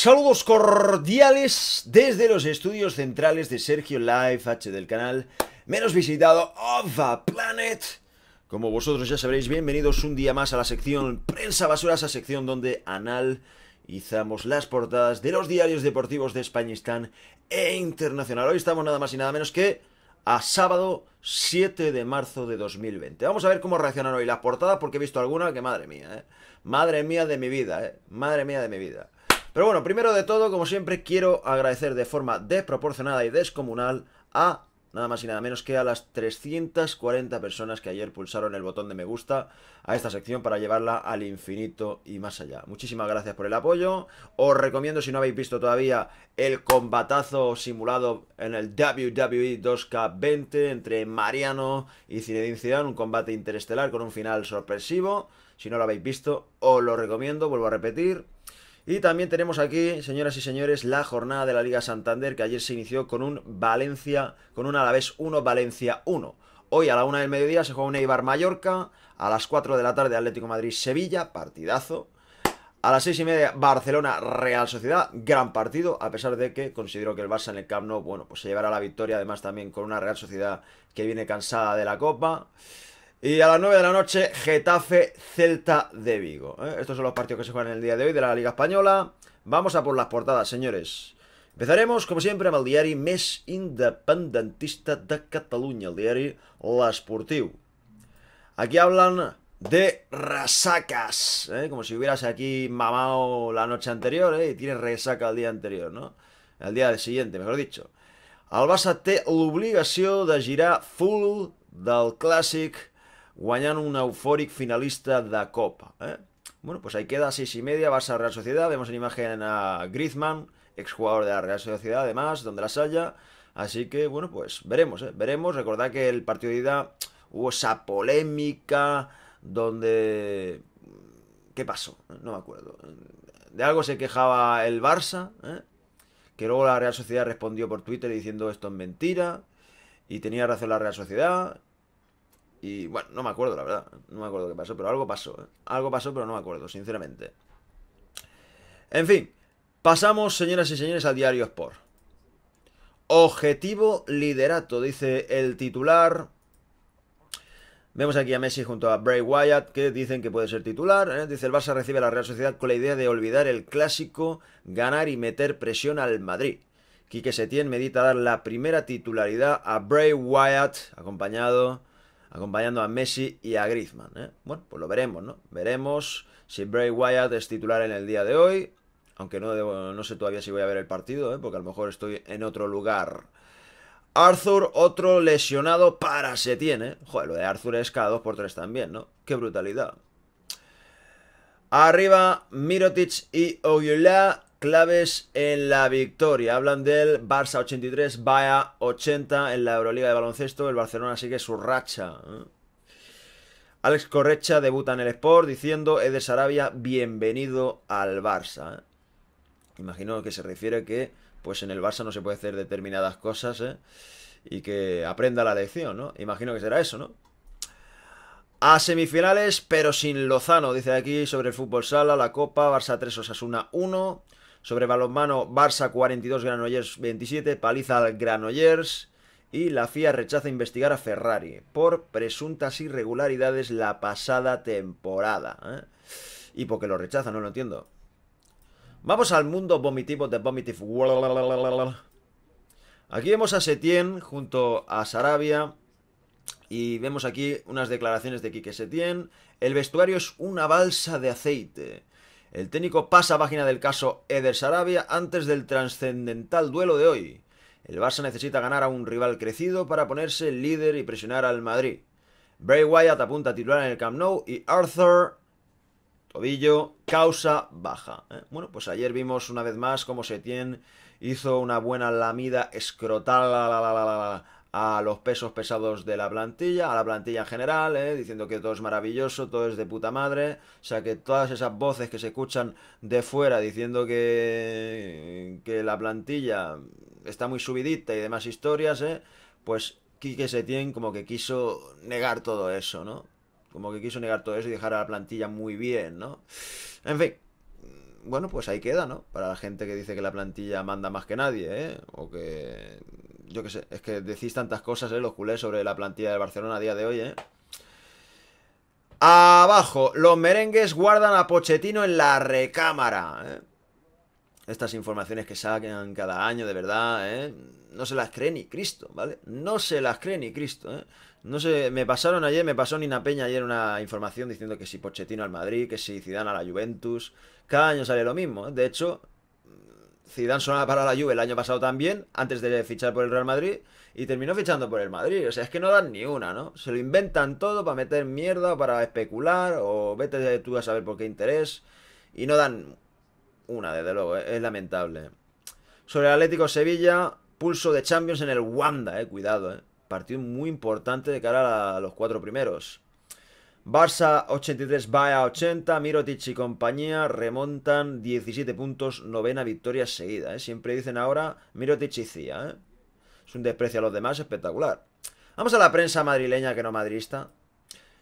Saludos cordiales desde los estudios centrales de Sergio Live H del canal menos visitado of the planet. Como vosotros ya sabréis, bienvenidos un día más a la sección Prensa Basura, esa sección donde analizamos las portadas de los diarios deportivos de Españistán e internacional. Hoy estamos nada más y nada menos que a sábado 7 de marzo de 2020. Vamos a ver cómo reaccionan hoy las portadas porque he visto alguna que madre mía, eh. Madre mía de mi vida, eh. Madre mía de mi vida. Pero bueno, primero de todo, como siempre, quiero agradecer de forma desproporcionada y descomunal a nada más y nada menos que a las 340 personas que ayer pulsaron el botón de me gusta a esta sección para llevarla al infinito y más allá. Muchísimas gracias por el apoyo. Os recomiendo, si no habéis visto todavía, el combatazo simulado en el WWE 2K20 entre Mariano y Zinedine un combate interestelar con un final sorpresivo. Si no lo habéis visto, os lo recomiendo, vuelvo a repetir. Y también tenemos aquí, señoras y señores, la jornada de la Liga Santander que ayer se inició con un Valencia, con un Alavés 1, Valencia 1. Hoy a la 1 del mediodía se juega un Eibar Mallorca, a las 4 de la tarde Atlético Madrid Sevilla, partidazo. A las 6 y media Barcelona Real Sociedad, gran partido, a pesar de que considero que el Barça en el Camp Nou, bueno, pues se llevará la victoria, además también con una Real Sociedad que viene cansada de la Copa. Y a las 9 de la noche, Getafe Celta de Vigo. ¿eh? Estos son los partidos que se juegan el día de hoy de la Liga Española. Vamos a por las portadas, señores. Empezaremos, como siempre, con el diario mes independentista de Cataluña el La L'Esportiu. Aquí hablan de resacas, ¿eh? como si hubieras aquí mamado la noche anterior ¿eh? y tienes resaca el día anterior, ¿no? El día siguiente, mejor dicho. Albasa Barça té l'obligació de girar full del clàssic guanyant un euphoric finalista de Copa. Eh? Bueno, pues ahí queda, seis y media, Barça Real Sociedad. Vemos en imagen a Griezmann, exjugador de la Real Sociedad, además, donde las haya. Así que, bueno, pues veremos, eh, veremos. Recordad que el partido de ida hubo esa polémica donde... ¿Qué pasó? No me acuerdo. De algo se quejaba el Barça, ¿eh? que luego la Real Sociedad respondió por Twitter diciendo esto es mentira, y tenía razón la Real Sociedad, y bueno, no me acuerdo, la verdad. No me acuerdo qué pasó, pero algo pasó. ¿eh? Algo pasó, pero no me acuerdo, sinceramente. En fin, pasamos, señoras y señores, a Diario Sport. Objetivo liderato, dice el titular. Vemos aquí a Messi junto a Bray Wyatt, que dicen que puede ser titular. ¿eh? Dice el Barça recibe a la Real Sociedad con la idea de olvidar el clásico, ganar y meter presión al Madrid. Quique Setién medita dar la primera titularidad a Bray Wyatt, acompañado acompañando a Messi y a Griezmann. ¿eh? Bueno, pues lo veremos, ¿no? Veremos si Bray Wyatt es titular en el día de hoy, aunque no, sé todavía si voy a ver el partido, ¿eh? porque a lo mejor estoy en otro lugar. Arthur, otro lesionado para se tiene. ¿eh? Joder, lo de Arthur es cada 2x3 también, ¿no? Qué brutalidad. Arriba, Mirotic y Oyola claves en la victoria. Hablan del Barça 83, Vaya 80 en la Euroliga de baloncesto. El Barcelona sigue su racha. ¿eh? Alex Correcha debuta en el Sport diciendo Edes Arabia, bienvenido al Barça. ¿eh? Imagino que se refiere que pues en el Barça no se puede hacer determinadas cosas ¿eh? y que aprenda la lección, ¿no? Imagino que será eso, ¿no? A semifinales, pero sin Lozano, dice aquí sobre el fútbol sala, la Copa, Barça 3, Osasuna 1. Sobre balonmano, Barça 42, Granollers 27, paliza al Granollers. Y la FIA rechaza investigar a Ferrari por presuntas irregularidades la pasada temporada. ¿eh? ¿Y porque lo rechaza? No lo entiendo. Vamos al mundo vomitivo de Vomitive Aquí vemos a Setien junto a Sarabia. Y vemos aquí unas declaraciones de Quique Setien. El vestuario es una balsa de aceite. El técnico pasa página del caso Eder Sarabia antes del trascendental duelo de hoy. El Barça necesita ganar a un rival crecido para ponerse líder y presionar al Madrid. Bray Wyatt apunta a titular en el Camp Nou y Arthur, tobillo, causa baja. ¿eh? Bueno, pues ayer vimos una vez más cómo Setién hizo una buena lamida escrotal a los pesos pesados de la plantilla, a la plantilla en general, ¿eh? diciendo que todo es maravilloso, todo es de puta madre, o sea que todas esas voces que se escuchan de fuera diciendo que, que la plantilla está muy subidita y demás historias, ¿eh? pues Quique tiene como que quiso negar todo eso, ¿no? Como que quiso negar todo eso y dejar a la plantilla muy bien, ¿no? En fin, bueno, pues ahí queda, ¿no? Para la gente que dice que la plantilla manda más que nadie, ¿eh? O que yo qué sé, es que decís tantas cosas, ¿eh? Los culés sobre la plantilla de Barcelona a día de hoy, ¿eh? Abajo, los merengues guardan a Pochettino en la recámara. Eh. Estas informaciones que sacan cada año, de verdad, ¿eh? no se las cree ni Cristo, ¿vale? No se las cree ni Cristo, ¿eh? No sé, me pasaron ayer, me pasó Nina Peña ayer una información diciendo que si Pochettino al Madrid, que si Zidane a la Juventus. Cada año sale lo mismo. Eh. De hecho, Zidane sonaba para la Juve el año pasado también, antes de fichar por el Real Madrid, y terminó fichando por el Madrid. O sea, es que no dan ni una, ¿no? Se lo inventan todo para meter mierda, para especular, o vete tú a saber por qué interés, y no dan una, desde luego, ¿eh? es lamentable. Sobre el Atlético Sevilla, pulso de Champions en el Wanda, eh, cuidado, eh. Partido muy importante de cara a los cuatro primeros. Barça 83, a 80, Mirotic y compañía remontan 17 puntos, novena victoria seguida. ¿eh? Siempre dicen ahora Mirotic y Cía. ¿eh? Es un desprecio a los demás espectacular. Vamos a la prensa madrileña que no madrista.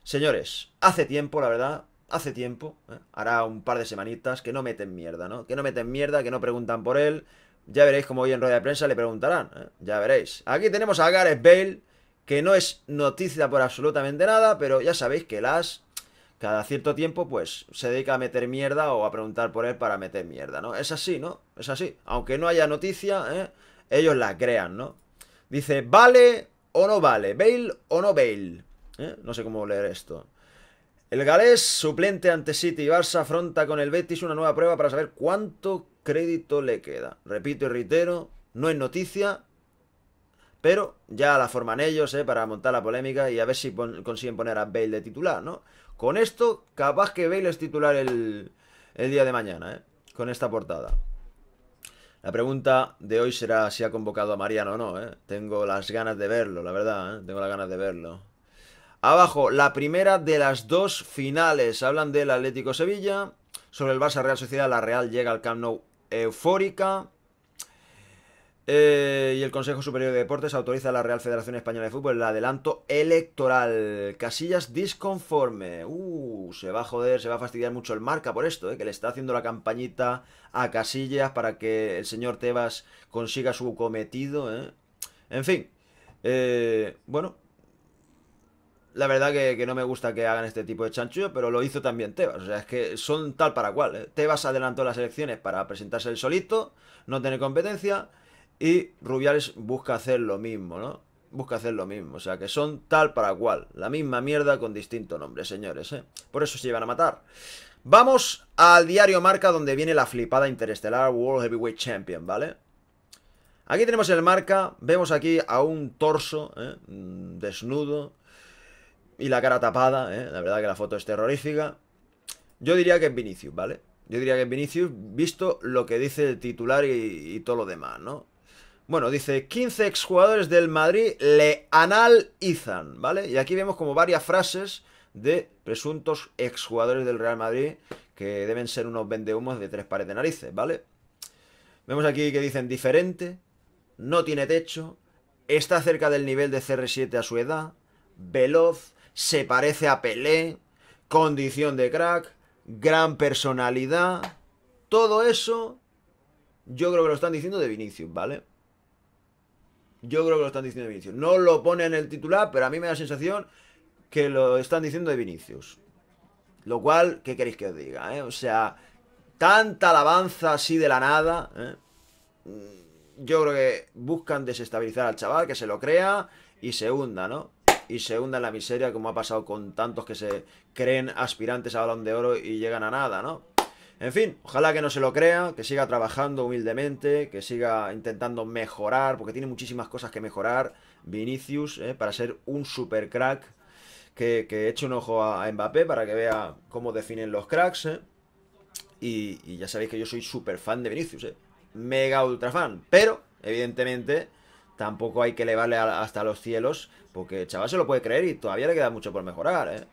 Señores, hace tiempo, la verdad, hace tiempo, ¿eh? hará un par de semanitas, que no meten mierda, ¿no? Que no meten mierda, que no preguntan por él. Ya veréis cómo hoy en rueda de prensa le preguntarán. Ya veréis. Aquí tenemos a Gareth Bale que no es noticia por absolutamente nada, pero ya sabéis que las cada cierto tiempo pues se dedica a meter mierda o a preguntar por él para meter mierda, ¿no? Es así, ¿no? Es así. Aunque no haya noticia, ¿eh? ellos la crean, ¿no? Dice, vale o no vale, bail o no bail. ¿Eh? No sé cómo leer esto. El galés suplente ante City y Barça afronta con el Betis una nueva prueba para saber cuánto crédito le queda. Repito y reitero, no es noticia, pero ya la forman ellos, ¿eh? Para montar la polémica y a ver si consiguen poner a Bale de titular, ¿no? Con esto, capaz que Bale es titular el, día de mañana, ¿eh? Con esta portada. La pregunta de hoy será si ha convocado a Mariano o no, eh. Tengo las ganas de verlo, la verdad, eh. Tengo las ganas de verlo. Abajo, la primera de las dos finales. Hablan del Atlético Sevilla. Sobre el Barça Real Sociedad, la Real llega al Camp Nou eufórica. Eh, y el Consejo Superior de Deportes autoriza a la Real Federación Española de Fútbol el adelanto electoral. Casillas disconforme. Uh, se va a joder, se va a fastidiar mucho el marca por esto, eh, que le está haciendo la campañita a Casillas para que el señor Tebas consiga su cometido. Eh. En fin, eh, bueno, la verdad que, no me gusta que hagan este tipo de chanchullo, pero lo hizo también Tebas. O sea, es que son tal para cual. Tebas adelantó las elecciones para presentarse el solito, no tener competencia. Y Rubiales busca hacer lo mismo, ¿no? Busca hacer lo mismo, o sea que son tal para cual, la misma mierda con distinto nombre, señores, ¿eh? Por eso se llevan a matar. Vamos al diario Marca donde viene la flipada interestelar World Heavyweight Champion, ¿vale? Aquí tenemos el Marca, vemos aquí a un torso ¿eh? Mm, desnudo y la cara tapada, ¿eh? la verdad que la foto es terrorífica. Yo diría que es Vinicius, ¿vale? Yo diría que es Vinicius, visto lo que dice el titular y, y todo lo demás, ¿no? Bueno, dice 15 exjugadores del Madrid le analizan, ¿vale? Y aquí vemos como varias frases de presuntos exjugadores del Real Madrid que deben ser unos vendehumos de tres pares de narices, ¿vale? Vemos aquí que dicen diferente, no tiene techo, está cerca del nivel de CR7 a su edad, veloz, se parece a Pelé, condición de crack, gran personalidad, todo eso yo creo que lo están diciendo de Vinicius, ¿vale? Yo creo que lo están diciendo de Vinicius. No lo pone en el titular, pero a mí me da la sensación que lo están diciendo de Vinicius. Lo cual, ¿qué queréis que os diga? Eh? O sea, tanta alabanza así de la nada. Eh, mm, yo creo que buscan desestabilizar al chaval, que se lo crea y se hunda, ¿no? Y se hunda en la miseria, como ha pasado con tantos que se creen aspirantes a balón de oro y llegan a nada, ¿no? En fin, ojalá que no se lo crea, que siga trabajando humildemente, que siga intentando mejorar, porque tiene muchísimas cosas que mejorar. Vinicius, eh, para ser un super crack. Que, eche un ojo a, Mbappé para que vea cómo definen los cracks. Eh. Y, ya sabéis que yo soy super fan de Vinicius, eh. mega ultra fan. Pero, evidentemente, tampoco hay que elevarle hasta los cielos, porque el chaval se lo puede creer y todavía le queda mucho por mejorar. ¿eh?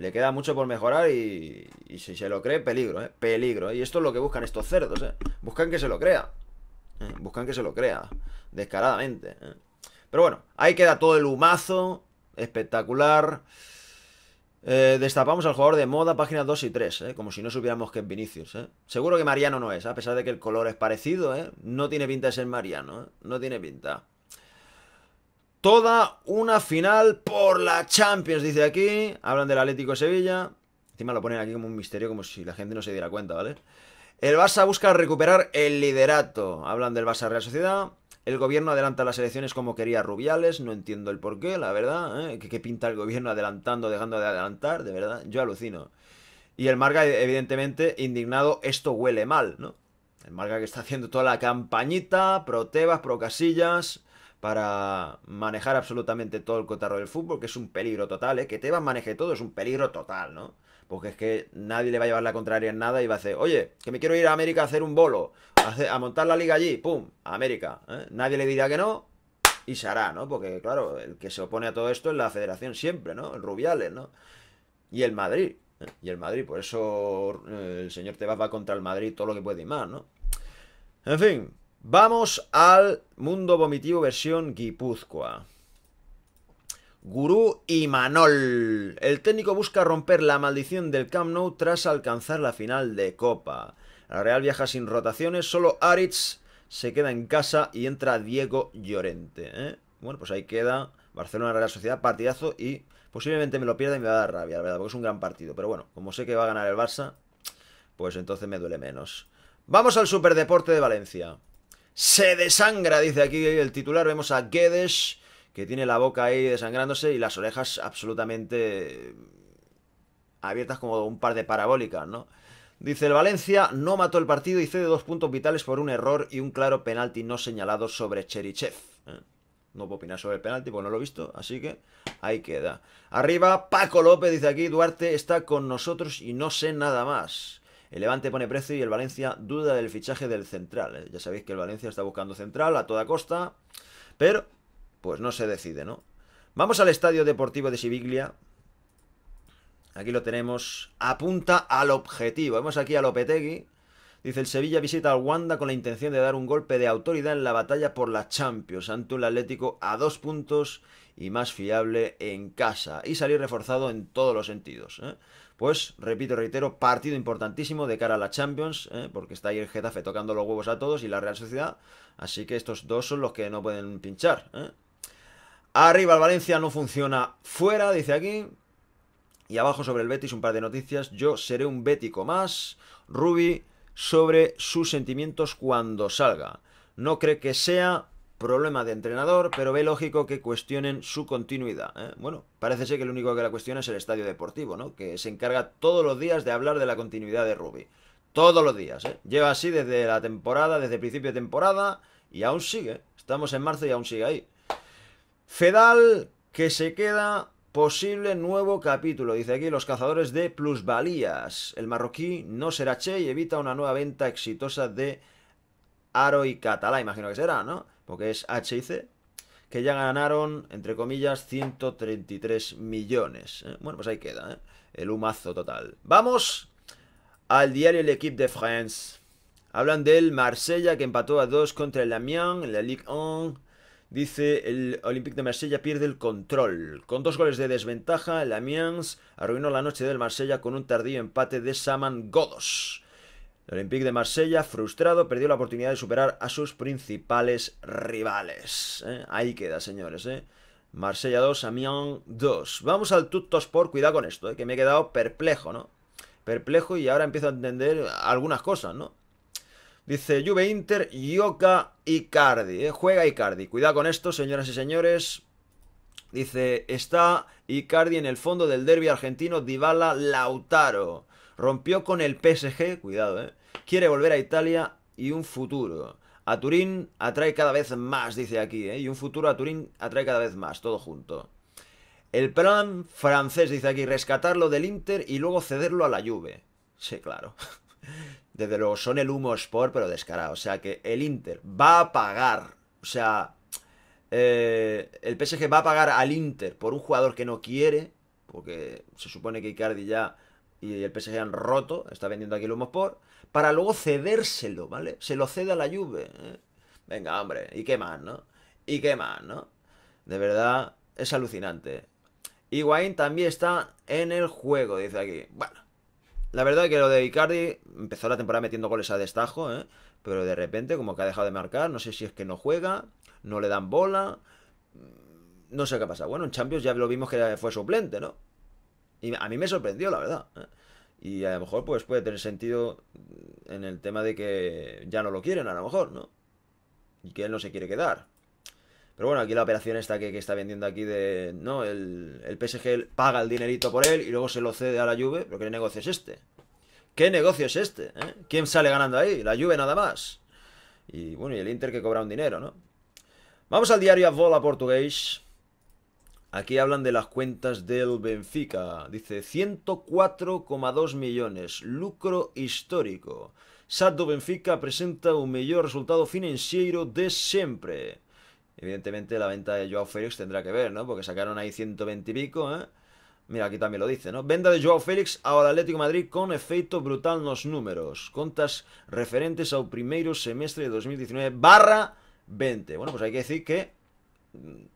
Le queda mucho por mejorar y, si se lo cree, peligro, ¿eh? Peligro. ¿eh? Y esto es lo que buscan estos cerdos, ¿eh? Buscan que se lo crea. ¿eh? Buscan que se lo crea. Descaradamente. Pero bueno, ahí queda todo el humazo. Espectacular. destapamos al jugador de moda, páginas 2 y 3, como si no supiéramos que es Vinicius. Seguro que Mariano no es, a pesar de que el color es parecido, no tiene pinta de ser Mariano, no tiene pinta. Toda una final por la Champions, dice aquí. Hablan del Atlético Sevilla. Encima lo ponen aquí como un misterio, como si la gente no se diera cuenta, ¿vale? El Barça busca recuperar el liderato. Hablan del Barça Real Sociedad. El gobierno adelanta las elecciones como quería Rubiales. No entiendo el porqué, la verdad. ¿eh? ¿Qué, ¿Qué, pinta el gobierno adelantando, dejando de adelantar? De verdad, yo alucino. Y el Marga, evidentemente, indignado, esto huele mal, ¿no? El Marga que está haciendo toda la campañita, pro Tebas, pro Casillas para manejar absolutamente todo el cotarro del fútbol, que es un peligro total, ¿eh? Que Tebas maneje todo es un peligro total, ¿no? Porque es que nadie le va a llevar la contraria en nada y va a decir, oye, que me quiero ir a América a hacer un bolo, a, montar la liga allí, ¡pum! A América. ¿eh? Nadie le dirá que no y se hará, ¿no? Porque, claro, el que se opone a todo esto es la federación siempre, ¿no? El Rubiales, ¿no? Y el Madrid. ¿eh? Y el Madrid, por eso eh, el señor Tebas va contra el Madrid todo lo que puede y más, ¿no? En fin, Vamos al mundo vomitivo versión Guipúzcoa. Gurú y Manol. El técnico busca romper la maldición del Camp Nou tras alcanzar la final de Copa. La Real viaja sin rotaciones, solo Aritz se queda en casa y entra Diego Llorente. ¿eh? Bueno, pues ahí queda Barcelona Real Sociedad, partidazo y posiblemente me lo pierda y me va a dar rabia, la verdad, porque es un gran partido. Pero bueno, como sé que va a ganar el Barça, pues entonces me duele menos. Vamos al Superdeporte de Valencia se desangra, dice aquí el titular. Vemos a Guedes, que tiene la boca ahí desangrándose y las orejas absolutamente abiertas como un par de parabólicas, ¿no? Dice el Valencia, no mató el partido y cede dos puntos vitales por un error y un claro penalti no señalado sobre Cherichev. ¿eh? No puedo opinar sobre el penalti porque no lo he visto, así que ahí queda. Arriba, Paco López dice aquí, Duarte está con nosotros y no sé nada más. El Levante pone precio y el Valencia duda del fichaje del central. Ya sabéis que el Valencia está buscando central a toda costa, pero pues no se decide, ¿no? Vamos al Estadio Deportivo de Siviglia. Aquí lo tenemos. Apunta al objetivo. Vemos aquí a Lopetegui. Dice, el Sevilla visita al Wanda con la intención de dar un golpe de autoridad en la batalla por la Champions ante un Atlético a dos puntos y más fiable en casa. Y salir reforzado en todos los sentidos. ¿eh? pues repito, reitero, partido importantísimo de cara a la Champions, ¿eh? porque está ahí el Getafe tocando los huevos a todos y la Real Sociedad, así que estos dos son los que no pueden pinchar. ¿eh? Arriba el Valencia no funciona fuera, dice aquí. Y abajo sobre el Betis un par de noticias. Yo seré un bético más. Ruby sobre sus sentimientos cuando salga. No cree que sea problema de entrenador, pero ve lógico que cuestionen su continuidad. ¿eh? Bueno, parece ser que el único que la cuestiona es el estadio deportivo, ¿no? Que se encarga todos los días de hablar de la continuidad de Ruby. Todos los días, ¿eh? Lleva así desde la temporada, desde principio de temporada, y aún sigue. Estamos en marzo y aún sigue ahí. Fedal, que se queda posible nuevo capítulo. Dice aquí los cazadores de plusvalías. El marroquí no será Che y evita una nueva venta exitosa de Aro y Catalá, imagino que será, ¿no? Porque es C. que ya ganaron, entre comillas, 133 millones. ¿eh? Bueno, pues ahí queda, ¿eh? El humazo total. Vamos al diario L'Equipe de France. Hablan del Marsella que empató a dos contra el Amiens en la Ligue 1. Dice el Olympique de Marsella pierde el control. Con dos goles de desventaja, el Amiens arruinó la noche del Marsella con un tardío empate de Saman Godos. Olympique de Marsella, frustrado, perdió la oportunidad de superar a sus principales rivales. ¿eh? Ahí queda, señores. ¿eh? Marsella 2, Amiens 2. Vamos al Tuttosport, cuidado con esto, ¿eh? que me he quedado perplejo, ¿no? Perplejo y ahora empiezo a entender algunas cosas, ¿no? Dice Juve Inter, Yoka Icardi. ¿eh? Juega Icardi. Cuidado con esto, señoras y señores. Dice, está Icardi en el fondo del derby argentino Dybala Lautaro. Rompió con el PSG, cuidado, ¿eh? Quiere volver a Italia y un futuro. A Turín atrae cada vez más, dice aquí, ¿eh? y un futuro a Turín atrae cada vez más, todo junto. El plan francés, dice aquí, rescatarlo del Inter y luego cederlo a la Juve. Sí, claro. Desde luego, son el humo Sport, pero descarado. O sea que el Inter va a pagar. O sea, eh, el PSG va a pagar al Inter por un jugador que no quiere, porque se supone que Icardi ya y el PSG han roto, está vendiendo aquí el humo por, para luego cedérselo, ¿vale? Se lo cede a la lluvia, ¿eh? Venga, hombre, ¿y qué más, no? ¿Y qué más, no? De verdad, es alucinante. Wayne también está en el juego, dice aquí. Bueno, la verdad es que lo de Icardi empezó la temporada metiendo goles a destajo, ¿eh? Pero de repente, como que ha dejado de marcar, no sé si es que no juega, no le dan bola, no sé qué pasa. Bueno, en Champions ya lo vimos que fue suplente, ¿no? Y a mí me sorprendió, la verdad. ¿eh? Y a lo mejor pues puede tener sentido en el tema de que ya no lo quieren, a lo mejor, ¿no? Y que él no se quiere quedar. Pero bueno, aquí la operación esta que, está vendiendo aquí de... No, el, PSG paga el dinerito por él y luego se lo cede a la Juve. Pero ¿qué negocio es este? ¿Qué negocio es este? Eh? ¿Quién sale ganando ahí? La Juve nada más. Y bueno, y el Inter que cobra un dinero, ¿no? Vamos al diario Avola Portugués. Aquí hablan de las cuentas del Benfica. Dice 104,2 millones, lucro histórico. Sato Benfica presenta un mejor resultado financiero de siempre. Evidentemente la venta de Joao Félix tendrá que ver, ¿no? Porque sacaron ahí 120 y pico, ¿eh? Mira, aquí también lo dice, ¿no? Venda de Joao Félix ao Atlético Madrid con efecto brutal en los números. Contas referentes al primer semestre de 2019 barra 20. Bueno, pues hay que decir que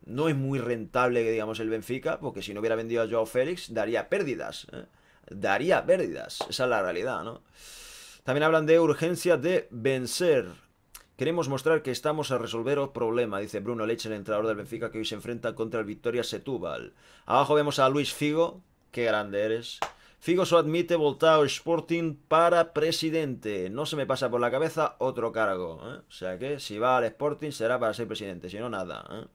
no es muy rentable, que digamos, el Benfica, porque si no hubiera vendido a Joao Félix, daría pérdidas. ¿eh? Daría pérdidas. Esa es la realidad, ¿no? También hablan de urgencia de vencer. Queremos mostrar que estamos a resolver el problema, dice Bruno Leche, el entrenador del Benfica, que hoy se enfrenta contra el Victoria Setúbal. Abajo vemos a Luis Figo. Qué grande eres. Figo se admite voltado Sporting para presidente. No se me pasa por la cabeza otro cargo. ¿eh? O sea que si va al Sporting será para ser presidente, si no nada. ¿eh?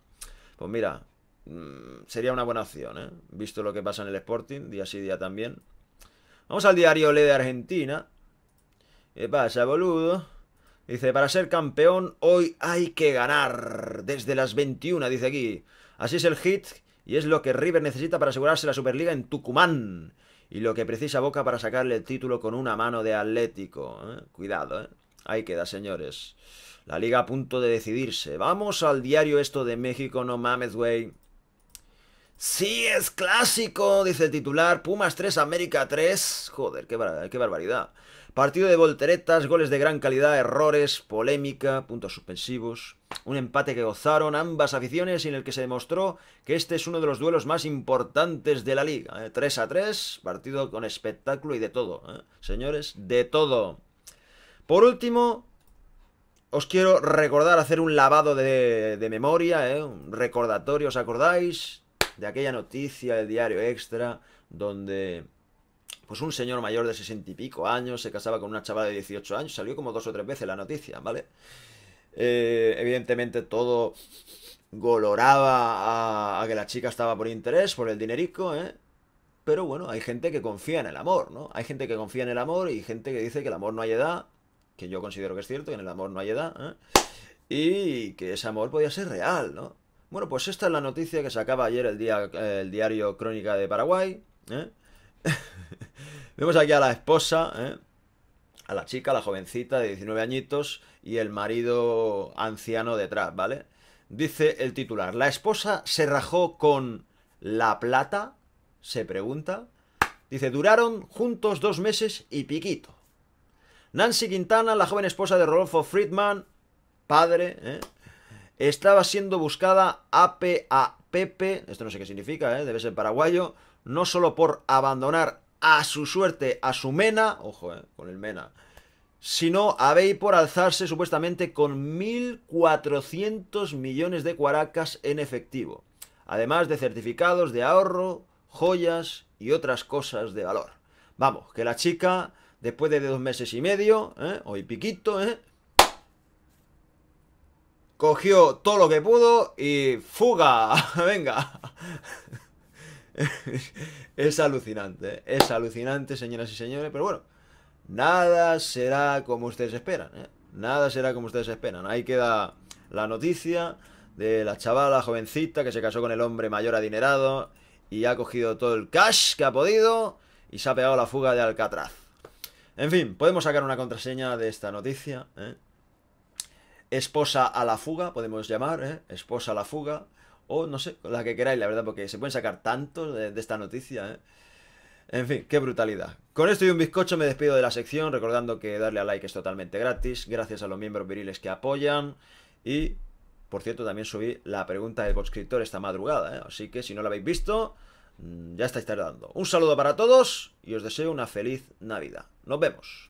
Pues mira, mm, sería una buena opción, ¿eh? Visto lo que pasa en el Sporting, día sí, día también. Vamos al diario Le de Argentina. ¿Qué pasa, boludo? Dice, para ser campeón hoy hay que ganar. Desde las 21, dice aquí. Así es el hit y es lo que River necesita para asegurarse la Superliga en Tucumán. Y lo que precisa Boca para sacarle el título con una mano de Atlético. ¿eh? Cuidado, ¿eh? Ahí queda, señores. La liga a punto de decidirse. Vamos al diario esto de México, no mames, güey. Sí, es clásico, dice el titular. Pumas 3, América 3. Joder, qué, barbaridad. Partido de volteretas, goles de gran calidad, errores, polémica, puntos suspensivos. Un empate que gozaron ambas aficiones y en el que se demostró que este es uno de los duelos más importantes de la liga. 3 ¿eh? a 3, partido con espectáculo y de todo. ¿eh? Señores, de todo. Por último, os quiero recordar hacer un lavado de, memoria, ¿eh? un recordatorio, ¿os acordáis? De aquella noticia del diario Extra, donde pues un señor mayor de sesenta y pico años se casaba con una chava de 18 años, salió como dos o tres veces la noticia, ¿vale? Eh, evidentemente todo goloraba a, a, que la chica estaba por interés, por el dinerico, ¿eh? Pero bueno, hay gente que confía en el amor, ¿no? Hay gente que confía en el amor y gente que dice que el amor no hay edad que yo considero que es cierto, que en el amor no hay edad, ¿eh? y que ese amor podía ser real, ¿no? Bueno, pues esta es la noticia que sacaba ayer el, día, el diario Crónica de Paraguay. ¿eh? Vemos aquí a la esposa, ¿eh? a la chica, la jovencita de 19 añitos y el marido anciano detrás, ¿vale? Dice el titular, la esposa se rajó con la plata, se pregunta. Dice, duraron juntos dos meses y piquito. Nancy Quintana, la joven esposa de Rodolfo Friedman, padre, ¿eh? estaba siendo buscada APAPP, esto no sé qué significa, ¿eh? debe ser paraguayo, no solo por abandonar a su suerte a su mena, ojo, ¿eh? con el mena, sino a Bey por alzarse supuestamente con 1.400 millones de cuaracas en efectivo, además de certificados de ahorro, joyas y otras cosas de valor. Vamos, que la chica después de dos meses y medio, hoy ¿eh? piquito, ¿eh? cogió todo lo que pudo y fuga, venga. es alucinante, es alucinante, señoras y señores, pero bueno, nada será como ustedes esperan, ¿eh? nada será como ustedes esperan. Ahí queda la noticia de la chavala jovencita que se casó con el hombre mayor adinerado y ha cogido todo el cash que ha podido y se ha pegado la fuga de Alcatraz. En fin, podemos sacar una contraseña de esta noticia. ¿eh? Esposa a la fuga, podemos llamar, ¿eh? esposa a la fuga. O no sé, la que queráis, la verdad, porque se pueden sacar tantos de, esta noticia. ¿eh? En fin, qué brutalidad. Con esto y un bizcocho me despido de la sección, recordando que darle a like es totalmente gratis, gracias a los miembros viriles que apoyan. Y, por cierto, también subí la pregunta del escritor esta madrugada, ¿eh? así que si no la habéis visto, Mm, ya estáis tardando. Un saludo para todos y os deseo una feliz Navidad. Nos vemos.